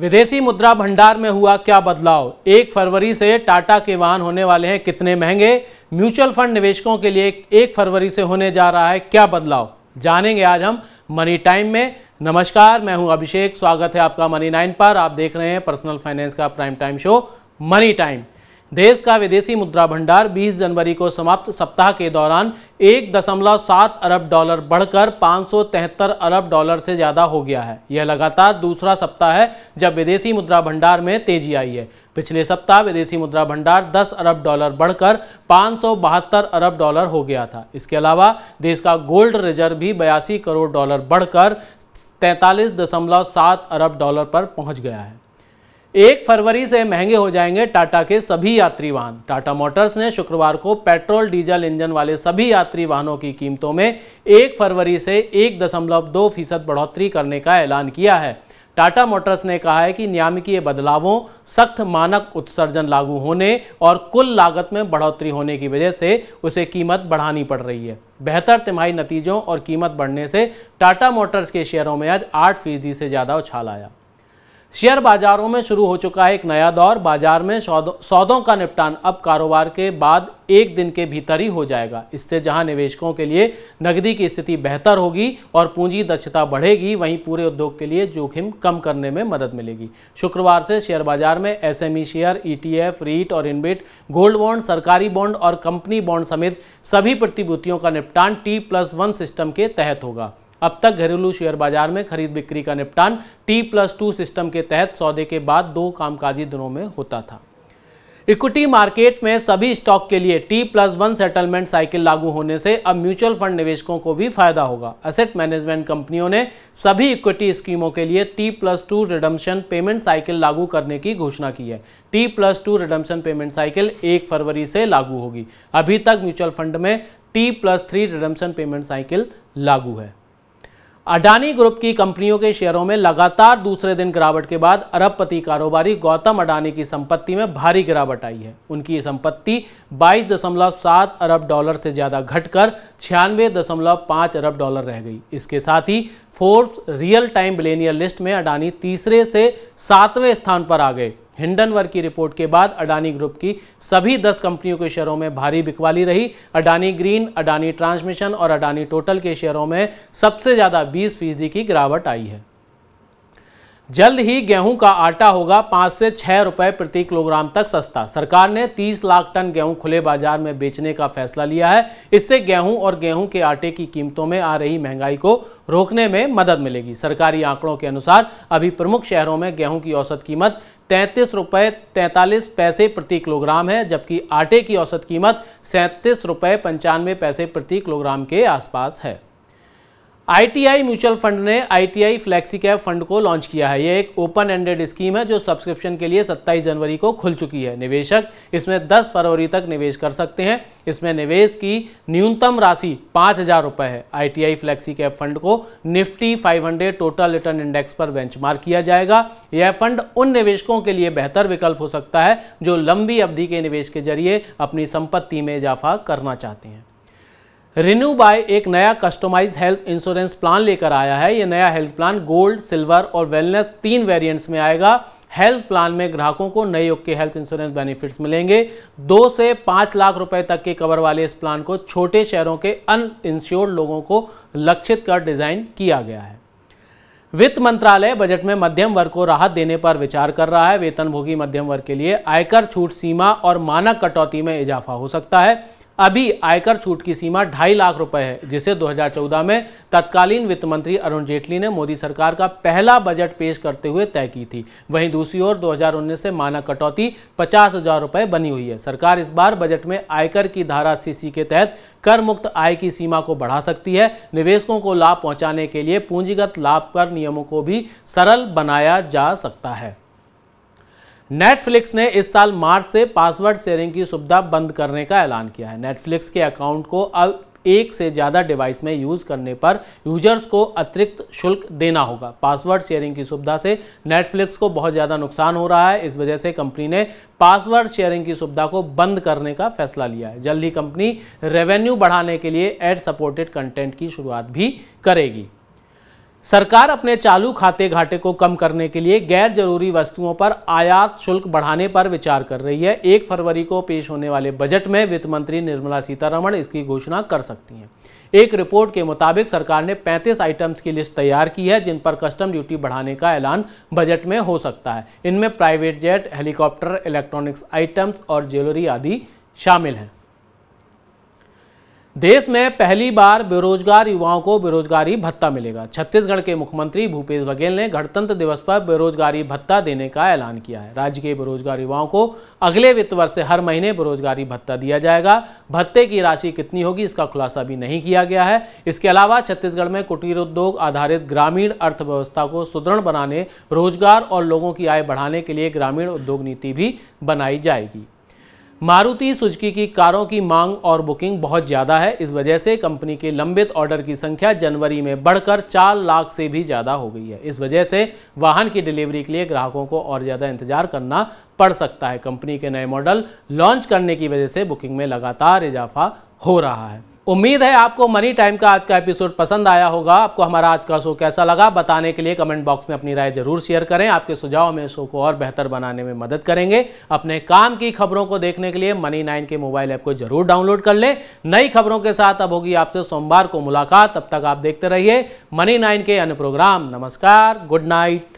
विदेशी मुद्रा भंडार में हुआ क्या बदलाव एक फरवरी से टाटा के वाहन होने वाले हैं कितने महंगे म्यूचुअल फंड निवेशकों के लिए एक फरवरी से होने जा रहा है क्या बदलाव जानेंगे आज हम मनी टाइम में नमस्कार मैं हूं अभिषेक स्वागत है आपका मनी नाइन पर आप देख रहे हैं पर्सनल फाइनेंस का prime time show money time देश का विदेशी मुद्रा भंडार 20 जनवरी को समाप्त सप्ताह के दौरान एक दशमलव सात अरब डॉलर बढ़कर पाँच अरब डॉलर से ज़्यादा हो गया है यह लगातार दूसरा सप्ताह है जब विदेशी मुद्रा भंडार में तेजी आई है पिछले सप्ताह विदेशी मुद्रा भंडार 10 अरब डॉलर बढ़कर पाँच अरब डॉलर हो गया था इसके अलावा देश का गोल्ड रिजर्व भी बयासी करोड़ डॉलर बढ़कर तैंतालीस दशमलव सात अरब डॉलर पर पहुँच गया है एक फरवरी से महंगे हो जाएंगे टाटा के सभी यात्री वाहन टाटा मोटर्स ने शुक्रवार को पेट्रोल डीजल इंजन वाले सभी यात्री वाहनों की कीमतों में एक फरवरी से एक दशमलव दो फीसद बढ़ोतरी करने का ऐलान किया है टाटा मोटर्स ने कहा है कि नियामकीय बदलावों सख्त मानक उत्सर्जन लागू होने और कुल लागत में बढ़ोतरी होने की वजह से उसे कीमत बढ़ानी पड़ रही है बेहतर तिमाही नतीजों और कीमत बढ़ने से टाटा मोटर्स के शेयरों में आज आठ फीसदी से ज़्यादा उछाल आया शेयर बाजारों में शुरू हो चुका है एक नया दौर बाजार में सौदों सौदों का निपटान अब कारोबार के बाद एक दिन के भीतर ही हो जाएगा इससे जहां निवेशकों के लिए नकदी की स्थिति बेहतर होगी और पूंजी दक्षता बढ़ेगी वहीं पूरे उद्योग के लिए जोखिम कम करने में मदद मिलेगी शुक्रवार से शेयर बाजार में SME share ETF e REIT और इनबिट गोल्ड बॉन्ड सरकारी बॉन्ड और कंपनी बॉन्ड समेत सभी प्रतिभूतियों का निपटान टी प्लस वन सिस्टम के तहत होगा अब तक घरेलू शेयर बाजार में खरीद बिक्री का निपटान टी प्लस टू सिस्टम के तहत सौदे के बाद दो कामकाजी दिनों में होता था इक्विटी मार्केट में सभी स्टॉक के लिए T plus one settlement cycle लागू होने से अब म्यूचुअल फंड निवेशकों को भी फायदा होगा एसेट मैनेजमेंट कंपनियों ने सभी इक्विटी स्कीमों के लिए T plus two redemption payment cycle लागू करने की घोषणा की है T plus two redemption payment cycle एक फरवरी से लागू होगी अभी तक म्यूचुअल फंड में T plus three redemption payment cycle लागू है अडानी ग्रुप की कंपनियों के शेयरों में लगातार दूसरे दिन गिरावट के बाद अरबपति कारोबारी गौतम अडानी की संपत्ति में भारी गिरावट आई है उनकी ये संपत्ति 22.7 अरब डॉलर से ज़्यादा घटकर छियानवे अरब डॉलर रह गई इसके साथ ही fourth real time billionaire list में अडानी तीसरे से सातवें स्थान पर आ गए हिंडनवर्ग की रिपोर्ट के बाद अडानी ग्रुप की सभी 10 कंपनियों के शेयरों में भारी बिकवाली रही अडानी ग्रीन अडानी ट्रांसमिशन और अडानी टोटल के शेयरों में सबसे ज़्यादा बीस फीसदी की गिरावट आई है जल्द ही गेहूं का आटा होगा पाँच से छः रुपए प्रति किलोग्राम तक सस्ता सरकार ने 30 लाख टन गेहूं खुले बाजार में बेचने का फैसला लिया है इससे गेहूं और गेहूं के आटे की कीमतों में आ रही महंगाई को रोकने में मदद मिलेगी सरकारी आंकड़ों के अनुसार अभी प्रमुख शहरों में गेहूं की औसत कीमत तैंतीस रुपये तैंतालीस पैसे प्रति किलोग्राम है जबकि आटे की औसत कीमत सैंतीस रुपये पंचानवे पैसे प्रति किलोग्राम के आसपास है आईटीआई म्यूचुअल फंड ने आईटीआई फ्लैक्सी कैप फंड को लॉन्च किया है ये एक ओपन एंडेड स्कीम है जो सब्सक्रिप्शन के लिए 27 जनवरी को खुल चुकी है निवेशक इसमें 10 फरवरी तक निवेश कर सकते हैं इसमें निवेश की न्यूनतम राशि पाँच हज़ार रुपये है आईटीआई फ्लैक्सी कैप फंड को निफ्टी 500 टोटल रिटर्न इंडेक्स पर बेंचमार्क किया जाएगा यह फंड उन निवेशकों के लिए बेहतर विकल्प हो सकता है जो लंबी अवधि के निवेश के जरिए अपनी संपत्ति में इजाफा करना चाहते हैं रिन्यू बाय एक नया कस्टमाइज हेल्थ इंश्योरेंस प्लान लेकर आया है ये नया हेल्थ प्लान गोल्ड सिल्वर और वेलनेस तीन वेरिएंट्स में आएगा हेल्थ प्लान में ग्राहकों को नए युग के हेल्थ इंश्योरेंस बेनिफिट्स मिलेंगे दो से पाँच लाख रुपए तक के कवर वाले इस प्लान को छोटे शहरों के अनइंश्योर्ड लोगों को लक्षित कर डिज़ाइन किया गया है वित्त मंत्रालय बजट में मध्यम वर्ग को राहत देने पर विचार कर रहा है वेतनभोगी मध्यम वर्ग के लिए आयकर छूट सीमा और मानक कटौती में इजाफा हो सकता है अभी आयकर छूट की सीमा ढाई लाख रुपए है जिसे 2014 में तत्कालीन वित्त मंत्री अरुण जेटली ने मोदी सरकार का पहला बजट पेश करते हुए तय की थी वहीं दूसरी ओर 2019 से मानक कटौती पचास हजार रुपये बनी हुई है सरकार इस बार बजट में आयकर की धारा सीसी के तहत कर मुक्त आय की सीमा को बढ़ा सकती है निवेशकों को लाभ पहुंचाने के लिए पूंजीगत लाभ कर नियमों को भी सरल बनाया जा सकता है नेटफ्लिक्स ने इस साल मार्च से पासवर्ड शेयरिंग की सुविधा बंद करने का ऐलान किया है नेटफ्लिक्स के अकाउंट को अब एक से ज़्यादा डिवाइस में यूज़ करने पर यूजर्स को अतिरिक्त शुल्क देना होगा पासवर्ड शेयरिंग की सुविधा से नेटफ्लिक्स को बहुत ज़्यादा नुकसान हो रहा है इस वजह से कंपनी ने पासवर्ड शेयरिंग की सुविधा को बंद करने का फैसला लिया है जल्द ही कंपनी रेवेन्यू बढ़ाने के लिए एड सपोर्टेड कंटेंट की शुरुआत भी करेगी सरकार अपने चालू खाते घाटे को कम करने के लिए गैर जरूरी वस्तुओं पर आयात शुल्क बढ़ाने पर विचार कर रही है एक फरवरी को पेश होने वाले बजट में वित्त मंत्री निर्मला सीतारमण इसकी घोषणा कर सकती हैं एक रिपोर्ट के मुताबिक सरकार ने 35 आइटम्स की लिस्ट तैयार की है जिन पर कस्टम ड्यूटी बढ़ाने का ऐलान बजट में हो सकता है इनमें private jet helicopter electronics items और ज्वेलरी आदि शामिल हैं देश में पहली बार बेरोजगार युवाओं को बेरोजगारी भत्ता मिलेगा छत्तीसगढ़ के मुख्यमंत्री भूपेश बघेल ने गणतंत्र दिवस पर बेरोजगारी भत्ता देने का ऐलान किया है राज्य के बेरोजगार युवाओं को अगले वित्त वर्ष से हर महीने बेरोजगारी भत्ता दिया जाएगा भत्ते की राशि कितनी होगी इसका खुलासा भी नहीं किया गया है इसके अलावा छत्तीसगढ़ में कुटीर उद्योग आधारित ग्रामीण अर्थव्यवस्था को सुदृढ़ बनाने रोजगार और लोगों की आय बढ़ाने के लिए ग्रामीण उद्योग नीति भी बनाई जाएगी मारुति सुजुकी की कारों की मांग और बुकिंग बहुत ज़्यादा है इस वजह से कंपनी के लंबित ऑर्डर की संख्या जनवरी में बढ़कर चार लाख से भी ज़्यादा हो गई है इस वजह से वाहन की डिलीवरी के लिए ग्राहकों को और ज़्यादा इंतजार करना पड़ सकता है कंपनी के नए मॉडल लॉन्च करने की वजह से बुकिंग में लगातार इजाफा हो रहा है उम्मीद है आपको मनी टाइम का आज का एपिसोड पसंद आया होगा आपको हमारा आज का शो कैसा लगा बताने के लिए कमेंट बॉक्स में अपनी राय जरूर शेयर करें आपके सुझाव हमें शो को और बेहतर बनाने में मदद करेंगे अपने काम की खबरों को देखने के लिए मनी नाइन के मोबाइल ऐप को जरूर डाउनलोड कर लें नई खबरों के साथ अब होगी आपसे सोमवार को मुलाकात तब तक आप देखते रहिए मनी नाइन के अन्य प्रोग्राम नमस्कार गुड नाइट